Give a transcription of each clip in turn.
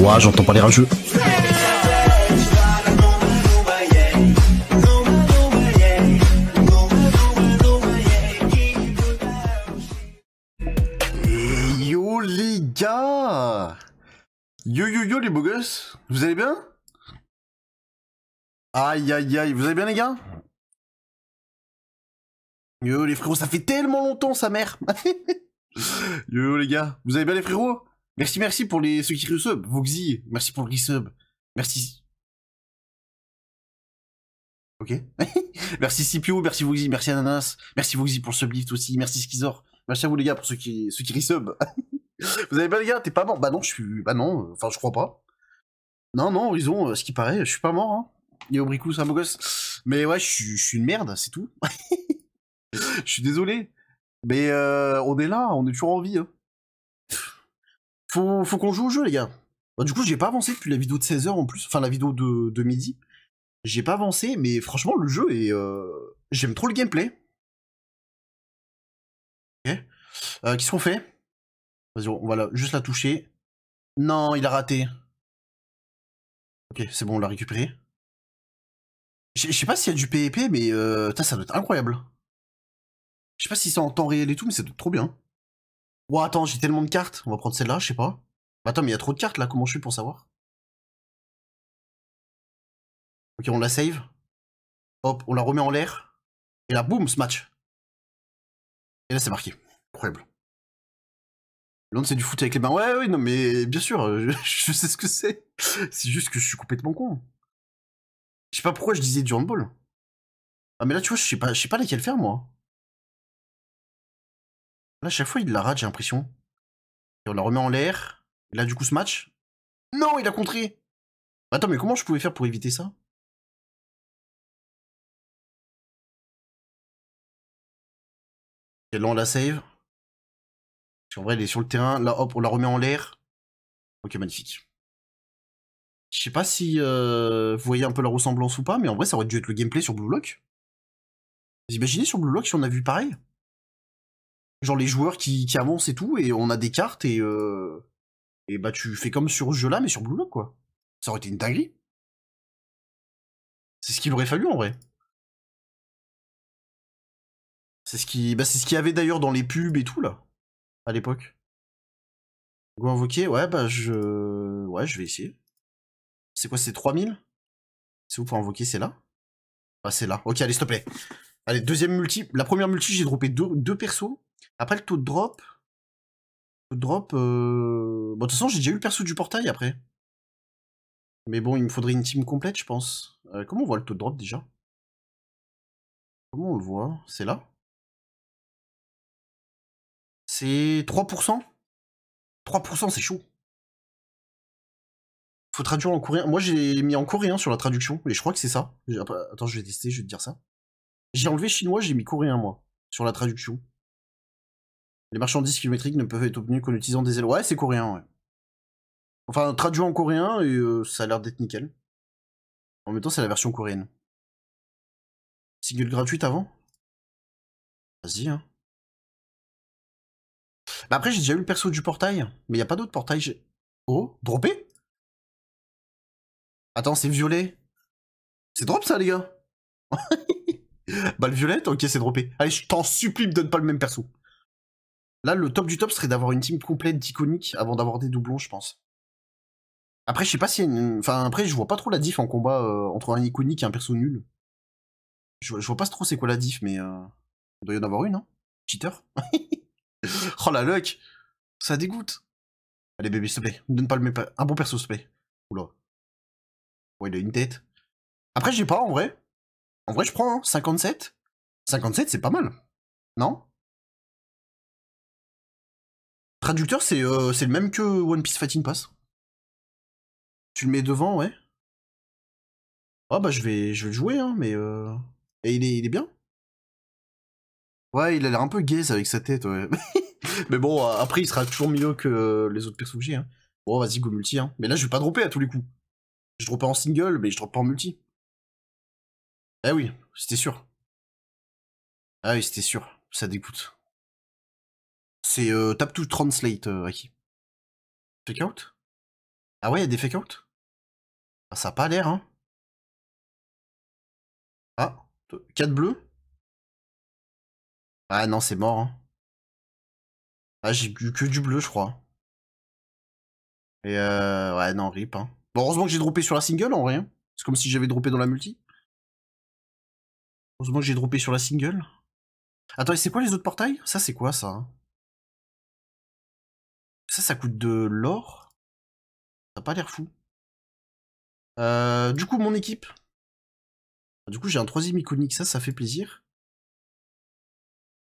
Ouah, j'entends pas les jeu. yo les gars Yo yo yo les beaux Vous allez bien Aïe aïe aïe, vous allez bien les gars Yo les frérots, ça fait tellement longtemps sa mère Yo les gars, vous allez bien les frérots Merci, merci pour les, ceux qui resub. Voxy, merci pour le resub. Merci. Ok. merci Scipio, merci Voxy, merci Ananas, merci Voxy pour le sublift aussi, merci Skizor. Merci à vous les gars pour ceux qui, ceux qui resub. vous avez pas les gars, t'es pas mort. Bah non, je suis. Bah non, enfin je crois pas. Non, non, ils ont, euh, ce qui paraît, je suis pas mort. Hein. Et Bricou, un beau gosse. Mais ouais, je suis une merde, c'est tout. Je suis désolé. Mais euh, on est là, on est toujours en vie. Hein faut, qu'on joue au jeu, les gars. Bah, du coup, j'ai pas avancé depuis la vidéo de 16h en plus, enfin la vidéo de, midi. J'ai pas avancé, mais franchement, le jeu est. Euh, j'aime trop le gameplay. Ok. Euh, qu'est-ce qu'on fait Vas-y, on va juste la toucher. Non, il a raté. Ok, c'est bon, on l'a récupéré. Je sais pas s'il y a du PEP, mais euh, ça doit être incroyable. Je sais pas si c'est en temps réel et tout, mais ça doit être trop bien. Ouah, attends, j'ai tellement de cartes. On va prendre celle-là, je sais pas. Bah, attends, mais il y a trop de cartes là, comment je suis pour savoir Ok, on la save. Hop, on la remet en l'air. Et là, boum, ce match. Et là, c'est marqué. Incroyable. Londres, c'est du foot avec les mains. Ouais, oui, non, mais bien sûr, euh, je, sais ce que c'est. C'est juste que je suis complètement con. Je sais pas pourquoi je disais du handball. Ah, mais là, tu vois, je sais pas, je pas laquelle faire, moi. Là, chaque fois, il la rate, j'ai l'impression. Et on la remet en l'air. Là, du coup, ce match. Non, il a contré Attends, mais comment je pouvais faire pour éviter ça Et là, on la save. En vrai, elle est sur le terrain. Là, hop, on la remet en l'air. Ok, magnifique. Je sais pas si euh, vous voyez un peu la ressemblance ou pas, mais en vrai, ça aurait dû être le gameplay sur Blue Lock. Vous imaginez sur Blue Lock si on a vu pareil genre les joueurs qui, qui avancent et tout, et on a des cartes, et, euh, et bah tu fais comme sur ce jeu-là, mais sur Blue Lock, quoi. Ça aurait été une dinguerie. C'est ce qu'il aurait fallu, en vrai. C'est ce qui, bah, c'est ce qu'il y avait d'ailleurs dans les pubs et tout, là, à l'époque. Go invoquer ouais, bah je... Ouais, je vais essayer. C'est quoi, c'est 3000 C'est où pour invoquer, c'est là Ah, c'est là. Ok, allez, s'il te plaît. Allez, deuxième multi. La première multi, j'ai droppé deux, deux persos. Après, le taux de drop. Le drop. Euh, bon, de toute façon, j'ai déjà eu le perso du portail après. Mais bon, il me faudrait une team complète, je pense. Euh, comment on voit le taux de drop déjà Comment on le voit C'est là C'est 3% 3% c'est chaud. Faut traduire en coréen. Moi j'ai mis en coréen hein, sur la traduction, Mais je crois que c'est ça. Attends, je vais tester, je vais te dire ça. J'ai enlevé chinois, j'ai mis coréen hein, moi, sur la traduction. Les marchandises kilométriques ne peuvent être obtenues qu'en utilisant des ailes. Ouais, c'est coréen, ouais. Enfin, traduit en coréen, et euh, ça a l'air d'être nickel. En même temps, c'est la version coréenne. Single gratuite avant Vas-y, hein. Bah après, j'ai déjà eu le perso du portail, mais il n'y a pas d'autre portail. Oh, droppé Attends, c'est violet. C'est drop ça, les gars Bah le violet, ok, c'est droppé. Allez, je t'en supplie, me donne pas le même perso. Là, le top du top serait d'avoir une team complète d'iconiques avant d'avoir des doublons, je pense. Après, je sais pas si. Enfin, après, je vois pas trop la diff en combat euh, entre un iconique et un perso nul. Je, vois pas trop c'est quoi la diff, mais. Euh, il doit y en avoir une, hein Cheater Oh la luck Ça dégoûte Allez, bébé, s'il te plaît, donne pas le pas Un bon perso, s'il te plaît. Oula. Ouais, il a une tête. Après, j'ai pas, en vrai. En vrai, je prends, hein, 57. 57, c'est pas mal. Non Traducteur, euh, c'est le même que One Piece Fighting Pass. Tu le mets devant, ouais. Ah oh, bah je vais, je vais le jouer, hein, mais... Euh, et il est, il est bien Ouais, il a l'air un peu gaze avec sa tête, ouais. mais bon, après, il sera toujours mieux que les autres persos que hein. Bon, vas-y, go multi. Hein. Mais là, je vais pas dropper à tous les coups. Je droppe pas en single, mais je droppe pas en multi. Ah oui, c'était sûr. Ah oui, c'était sûr. Ça dégoûte. C'est euh, Tap to translate, euh, Fake out Ah ouais, il y a des fake out ah, Ça a pas l'air, hein. Ah, 4 bleus Ah non, c'est mort, hein. Ah, j'ai eu que du bleu, je crois. Et euh, ouais, non, rip, hein. Bon, heureusement que j'ai droppé sur la single, en rien. Hein. C'est comme si j'avais droppé dans la multi. Heureusement que j'ai droppé sur la single. Attends, et c'est quoi les autres portails Ça, c'est quoi, ça hein? Ça, ça coûte de l'or. Ça n'a pas l'air fou. Euh, du coup, mon équipe. Ah, du coup, j'ai un troisième iconique. Ça, ça fait plaisir.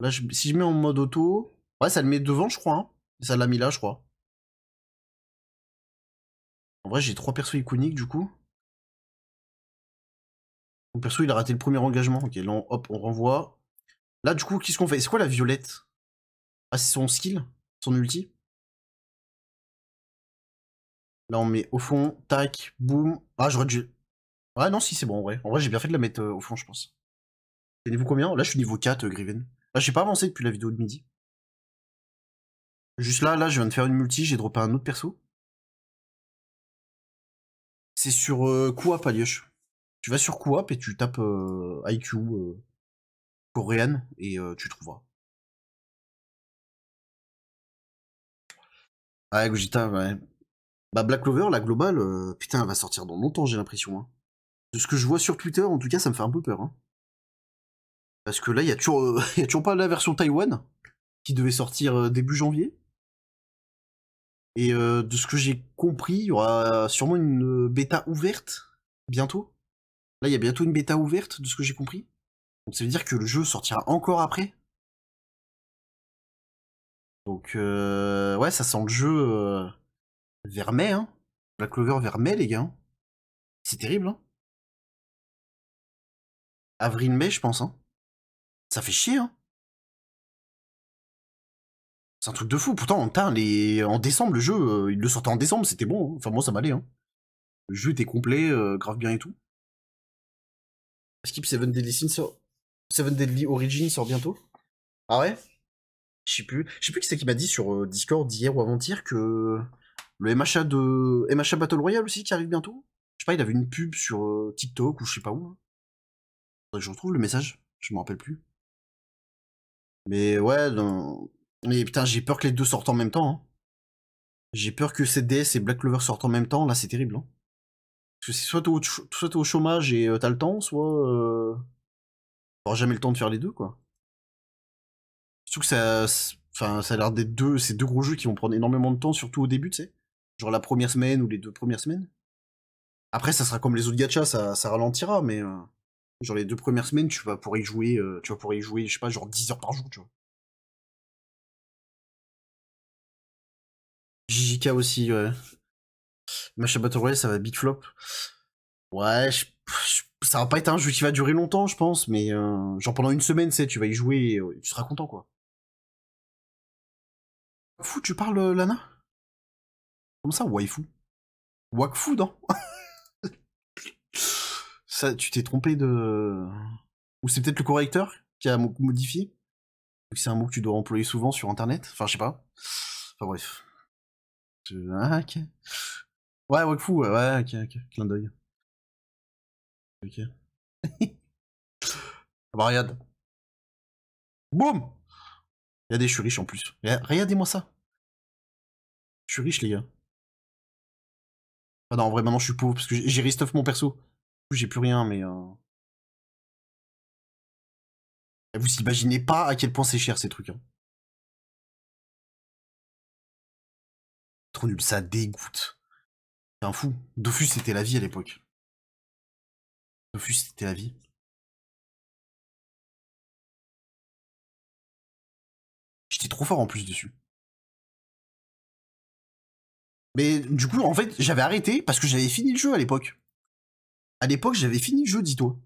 Là, si je mets en mode auto... Ouais, ça le met devant, je crois. Hein. Ça l'a mis là, je crois. En vrai, j'ai trois persos iconiques, du coup. Mon perso, il a raté le premier engagement. Ok, là, on, hop, on renvoie. Là, du coup, qu'est-ce qu'on fait C'est quoi la violette Ah, c'est son skill Son ulti Là, on met au fond, tac, boum. Ah, j'aurais dû... Ah non, si, c'est bon, en vrai. En vrai, j'ai bien fait de la mettre euh, au fond, je pense. T'es niveau combien Là, je suis niveau 4, euh, Griven. Là, ah, j'ai pas avancé depuis la vidéo de midi. Juste là, là, je viens de faire une multi, j'ai dropé un autre perso. C'est sur quoi euh, Aliosh. Tu vas sur quoi et tu tapes IQ coréenne et tu trouveras. Ah, Gogita, ouais. Bah Black Clover, la globale, euh, putain, elle va sortir dans longtemps, j'ai l'impression. Hein. De ce que je vois sur Twitter, en tout cas, ça me fait un peu peur. Hein. Parce que là, il n'y a, euh, a, toujours pas la version Taïwan, qui devait sortir euh, début janvier. Et de ce que j'ai compris, il y aura sûrement une bêta ouverte bientôt. Là, il y a bientôt une bêta ouverte, de ce que j'ai compris. Donc ça veut dire que le jeu sortira encore après. Donc ouais, ça sent le jeu. Vers mai, hein. Black Clover vers mai, les gars. Hein. C'est terrible, hein. Avril-mai, je pense, hein. Ça fait chier, hein. C'est un truc de fou. Pourtant, les... en décembre, le jeu, euh, il le sortait en décembre, c'était bon. Hein. Enfin, moi, ça m'allait. Hein. Le jeu était complet, euh, grave bien et tout. Skip 7 Deadly Sin sort... Seven Deadly Origin sort bientôt. Ah ouais Je sais plus. Je sais plus qui c'est qui m'a dit sur euh, Discord hier ou avant-hier que le MHA de MHA Battle Royale aussi qui arrive bientôt. Je sais pas, il avait une pub sur euh, TikTok ou je sais pas où. Faudrait que je retrouve le message, je me rappelle plus. Mais ouais, mais putain, j'ai peur que les deux sortent en même temps. Hein. J'ai peur que CDS et Black Clover sortent en même temps, là c'est terrible. Hein. Parce que c'est soit au, chômage et euh, t'as le temps, soit euh... t'auras jamais le temps de faire les deux, quoi. Surtout que ça, enfin, ça a l'air d'être deux, C'est deux gros jeux qui vont prendre énormément de temps, surtout au début, tu sais. Genre la première semaine ou les deux premières semaines. Après, ça sera comme les autres gachas, ça, ralentira, mais euh, genre les deux premières semaines, tu vas pouvoir y jouer, euh, tu vas pouvoir y jouer, je sais pas, genre 10 heures par jour, tu vois. JJK aussi, ouais. Macha Battle Royale, ça va big flop. Ouais, ça va pas être un jeu qui va durer longtemps, je pense, mais euh, genre pendant une semaine, sais, tu vas y jouer et tu seras content, quoi. Fou, tu parles, Lana Comment ça, waifu Wakfu, non ça, Tu t'es trompé de... Ou c'est peut-être le correcteur qui a modifié C'est un mot que tu dois employer souvent sur Internet Enfin, je sais pas. Enfin, bref. Ah, ok. Ouais, Wakfu, ouais, ok, ok. Clin d'œil. Ok. regarde. Boum Regardez, je suis riche en plus. Regardez-moi ça. Je suis riche, les gars. Ah non, en vrai, maintenant je suis pauvre parce que j'ai restuff mon perso. J'ai plus rien, mais. Euh... Ah, vous imaginez pas à quel point c'est cher ces trucs. Hein. Trop nul, ça dégoûte. C'est un fou. Dofus c'était la vie à l'époque. Dofus c'était la vie. J'étais trop fort en plus dessus. Mais du coup, en fait, j'avais arrêté parce que j'avais fini le jeu à l'époque. À l'époque, j'avais fini le jeu, dis-toi.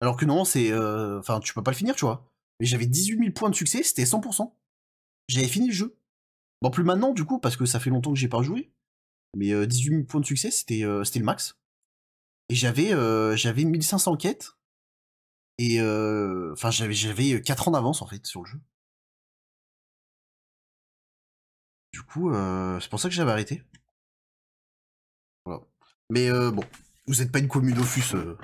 Alors que non, c'est. Euh, enfin, tu peux pas le finir, tu vois. Mais j'avais 18 000 points de succès, c'était 100%. J'avais fini le jeu. Bon, plus maintenant, du coup, parce que ça fait longtemps que j'ai pas joué. Mais 18 euh, 000 points de succès, c'était euh, le max. Et j'avais euh, j'avais 1500 quêtes. Et. Enfin, j'avais 4 ans d'avance, en fait, sur le jeu. Euh, c'est pour ça que j'avais arrêté. Mais euh, bon, vous n'êtes pas une commune d'Offus. Euh,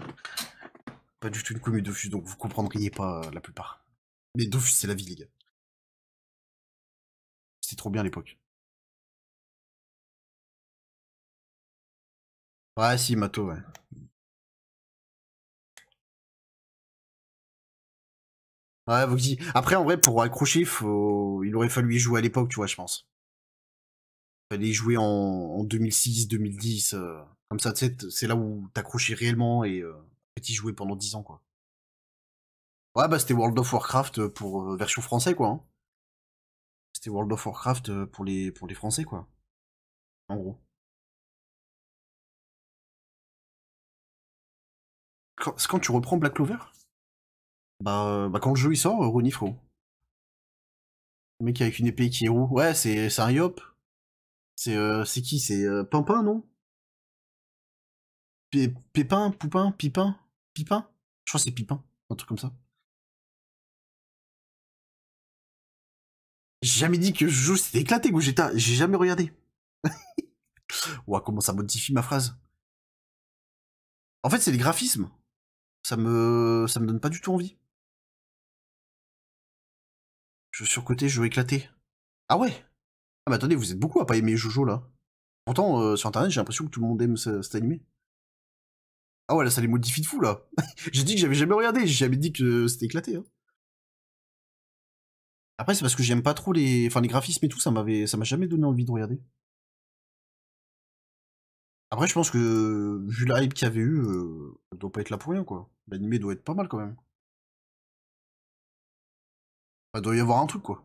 pas du tout une commune d'Offus, donc vous comprendriez pas la plupart. Mais Dofus, c'est la vie, les gars. C'était trop bien l'époque. Ouais, si, Mato, ouais. Ouais, vous dites. Après, en vrai, pour accrocher, faut... il aurait fallu y jouer à l'époque, tu vois, je pense fallait jouer en, en 2006, 2010, euh, comme ça, c'est là où t'accrochais réellement et euh, t'y jouais pendant 10 ans, quoi. Ouais, bah c'était World of Warcraft euh, pour euh, version français, quoi. Hein. C'était World of Warcraft pour les, pour les Français, quoi. En gros. C'est quand tu reprends Black Clover bah, bah, quand le jeu il sort, Ronnie Le mec avec une épée qui est roux. Ouais, c'est un yop. Euh, c'est qui C'est euh, Pimpin, non Pépin, Poupin, Pipin Pipin Je crois que c'est Pipin, un truc comme ça. J'ai jamais dit que je joue, c'était éclaté Gogeta, j'ai jamais regardé. Ouah, comment ça modifie ma phrase. En fait, c'est les graphismes. Ça me, ça me donne pas du tout envie. Je surcoté, je veux éclater. Ah ouais ah mais attendez, vous êtes beaucoup à pas aimer Jojo là. Pourtant, euh, sur internet, j'ai l'impression que tout le monde aime cet animé. Ah ouais, là, ça les modifie de fou là. j'ai dit que j'avais jamais regardé, j'ai jamais dit que c'était éclaté. Hein. Après, c'est parce que j'aime pas trop les, enfin, les graphismes et tout, ça ça m'a jamais donné envie de regarder. Après, je pense que vu la hype qu'il y avait eu, ça euh, doit pas être là pour rien quoi. L'animé doit être pas mal quand même. Il bah, doit y avoir un truc quoi.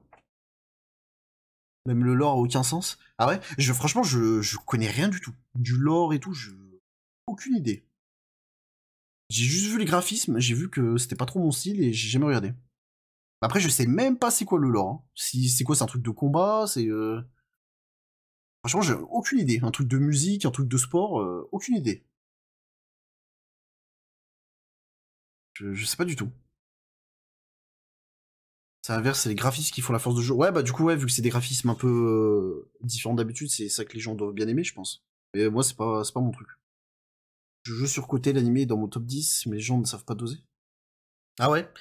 Même le lore a aucun sens. Ah ouais je, Franchement, je, connais rien du tout. Du lore et tout, je. Aucune idée. J'ai juste vu les graphismes, j'ai vu que c'était pas trop mon style et j'ai jamais regardé. Après, je sais même pas c'est quoi le lore. Hein. Si c'est quoi, c'est un truc de combat, c'est. Euh, franchement, j'ai aucune idée. Un truc de musique, un truc de sport, euh, aucune idée. Je, je sais pas du tout. C'est inverse, c'est les graphismes qui font la force de jeu. Ouais, bah du coup, ouais, vu que c'est des graphismes un peu euh, différents d'habitude, c'est ça que les gens doivent bien aimer, je pense. Mais moi, c'est pas, pas mon truc. Je joue sur côté l'animé dans mon top 10, mais les gens ne savent pas doser. Ah ouais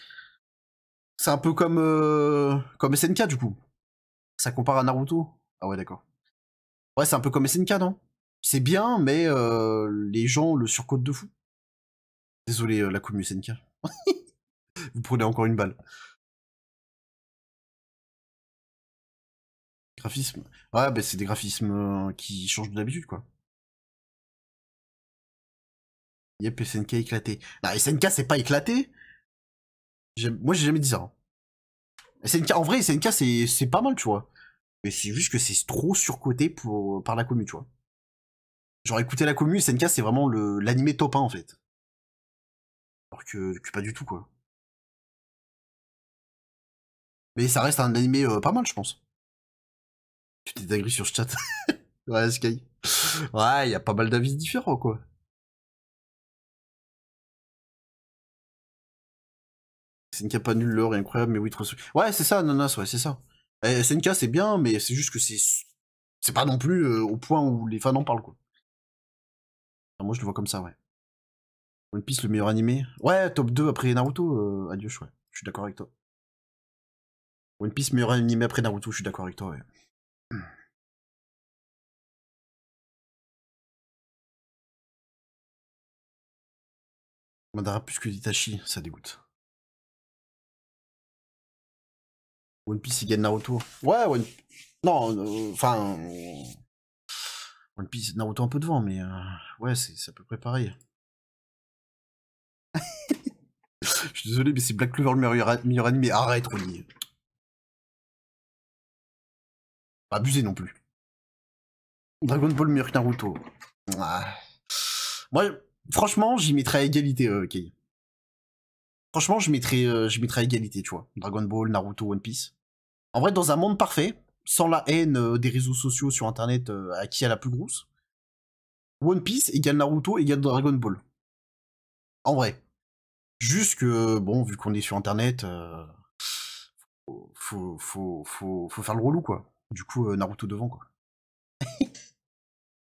C'est un peu comme, euh, comme SNK, du coup. Ça compare à Naruto Ah ouais, d'accord. Ouais, c'est un peu comme SNK, non C'est bien, mais euh, les gens le surcotent de fou. Désolé, la commu SNK. Vous prenez encore une balle. Graphisme. Ouais, bah, c'est des graphismes euh, qui changent de d'habitude, quoi. Yep, SNK éclaté. Bah, SNK, c'est pas éclaté. Moi, j'ai jamais dit ça. Hein. en vrai, SNK, c'est pas mal, tu vois. Mais c'est juste que c'est trop surcoté pour, euh, par la commu, tu vois. Genre, écouter la commu, SNK, c'est vraiment l'animé top 1, en fait. Alors que, pas du tout, quoi. Mais ça reste un animé euh, pas mal, je pense. Tu t'es sur chat. ouais, Sky. Ouais, il y a pas mal d'avis différents, quoi. SNK pas nul, l'heure incroyable, mais oui, trop... Ouais, c'est ça, Nanas, ouais, c'est ça. Et eh, c'est bien, mais c'est juste que c'est... C'est pas non plus euh, au point où les fans en parlent, quoi. moi, je le vois comme ça, ouais. One Piece, le meilleur animé. Ouais, top 2 après Naruto, euh, adieu, ouais. Je suis d'accord avec toi. One Piece, meilleur animé après Naruto, je suis d'accord avec toi, ouais. Madara plus que Itachi, ça dégoûte. One Piece, il gagne Naruto. Ouais, One Non, euh, enfin... One Piece, Naruto un peu devant, mais... Euh, ouais, c'est à peu près pareil. Je suis désolé, mais c'est Black Clover le meilleur, meilleur animé. Arrête, Rodney Pas abusé non plus. Dragon Ball meilleur que Naruto. Ah. Ouais. Franchement, j'y mettrais à égalité, euh, Kay. Franchement, je mettrais, à euh, égalité, tu vois. Dragon Ball, Naruto, One Piece. En vrai, dans un monde parfait, sans la haine euh, des réseaux sociaux sur Internet à qui a la plus grosse, One Piece égale Naruto égale Dragon Ball. En vrai. Juste que, bon, vu qu'on est sur Internet, faut, faut, faire le relou, quoi. Du coup, Naruto devant, quoi.